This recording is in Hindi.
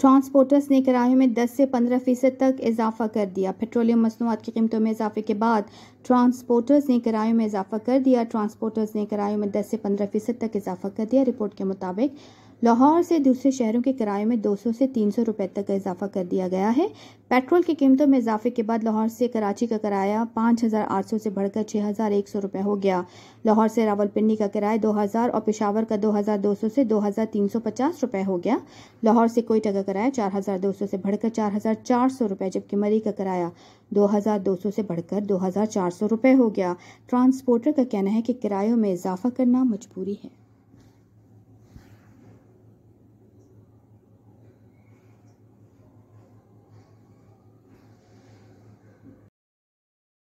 ट्रांसपोर्टर्स ने किराए में 10 से 15 फीसद तक इजाफा कर दिया पेट्रोलियम मसनूआत की कीमतों में इजाफे के बाद ट्रांसपोर्टर्स ने किराए में इजाफा कर दिया ट्रांसपोर्टर्स ने किराए में 10 से 15 फीसद तक इजाफा कर दिया रिपोर्ट के मुताबिक लाहौर से दूसरे शहरों के किराए में 200 से 300 रुपए तक का इजाफा कर दिया गया है पेट्रोल की कीमतों में इजाफे के बाद लाहौर से कराची का किराया 5,800 से बढ़कर 6,100 रुपए हो गया लाहौर से रावलपिंडी का किराया 2,000 और पिशावर का 2,200 से 2,350 रुपए हो गया लाहौर से कोयटा का किराया 4,200 से बढ़कर 4,400 रुपए जबकि मरी का किराया 2,200 से बढ़कर 2,400 रुपए हो गया ट्रांसपोर्टर का कहना है कि किरायों में इजाफा करना मजबूरी है